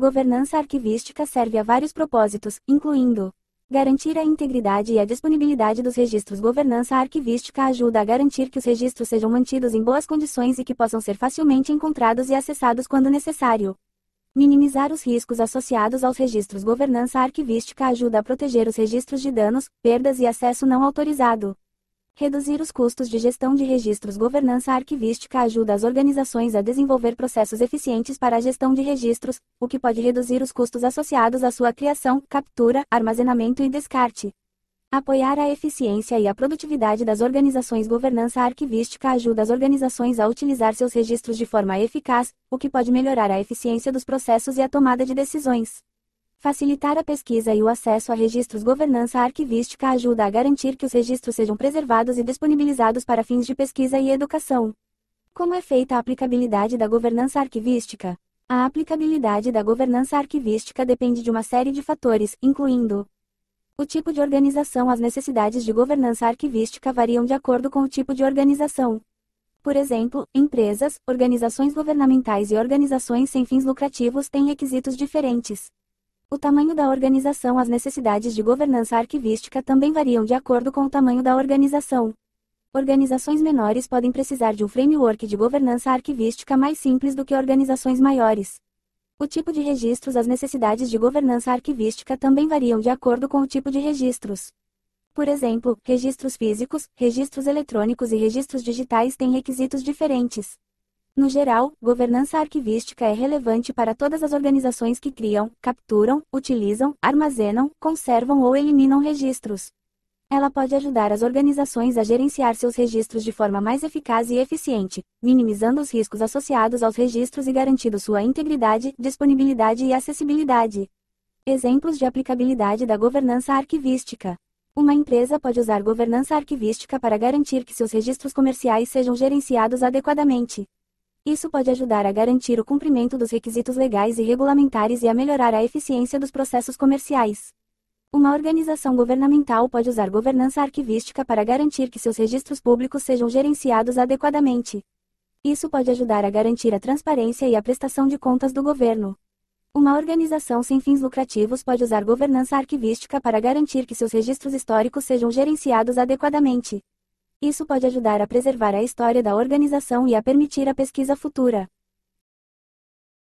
Governança arquivística serve a vários propósitos, incluindo garantir a integridade e a disponibilidade dos registros. Governança arquivística ajuda a garantir que os registros sejam mantidos em boas condições e que possam ser facilmente encontrados e acessados quando necessário. Minimizar os riscos associados aos registros. Governança arquivística ajuda a proteger os registros de danos, perdas e acesso não autorizado. Reduzir os custos de gestão de registros. Governança arquivística ajuda as organizações a desenvolver processos eficientes para a gestão de registros, o que pode reduzir os custos associados à sua criação, captura, armazenamento e descarte. Apoiar a eficiência e a produtividade das organizações. Governança arquivística ajuda as organizações a utilizar seus registros de forma eficaz, o que pode melhorar a eficiência dos processos e a tomada de decisões. Facilitar a pesquisa e o acesso a registros. Governança arquivística ajuda a garantir que os registros sejam preservados e disponibilizados para fins de pesquisa e educação. Como é feita a aplicabilidade da governança arquivística? A aplicabilidade da governança arquivística depende de uma série de fatores, incluindo o tipo de organização. As necessidades de governança arquivística variam de acordo com o tipo de organização. Por exemplo, empresas, organizações governamentais e organizações sem fins lucrativos têm requisitos diferentes. O tamanho da organização As necessidades de governança arquivística também variam de acordo com o tamanho da organização. Organizações menores podem precisar de um framework de governança arquivística mais simples do que organizações maiores. O tipo de registros As necessidades de governança arquivística também variam de acordo com o tipo de registros. Por exemplo, registros físicos, registros eletrônicos e registros digitais têm requisitos diferentes. No geral, governança arquivística é relevante para todas as organizações que criam, capturam, utilizam, armazenam, conservam ou eliminam registros. Ela pode ajudar as organizações a gerenciar seus registros de forma mais eficaz e eficiente, minimizando os riscos associados aos registros e garantindo sua integridade, disponibilidade e acessibilidade. Exemplos de aplicabilidade da governança arquivística. Uma empresa pode usar governança arquivística para garantir que seus registros comerciais sejam gerenciados adequadamente. Isso pode ajudar a garantir o cumprimento dos requisitos legais e regulamentares e a melhorar a eficiência dos processos comerciais. Uma organização governamental pode usar governança arquivística para garantir que seus registros públicos sejam gerenciados adequadamente. Isso pode ajudar a garantir a transparência e a prestação de contas do governo. Uma organização sem fins lucrativos pode usar governança arquivística para garantir que seus registros históricos sejam gerenciados adequadamente. Isso pode ajudar a preservar a história da organização e a permitir a pesquisa futura.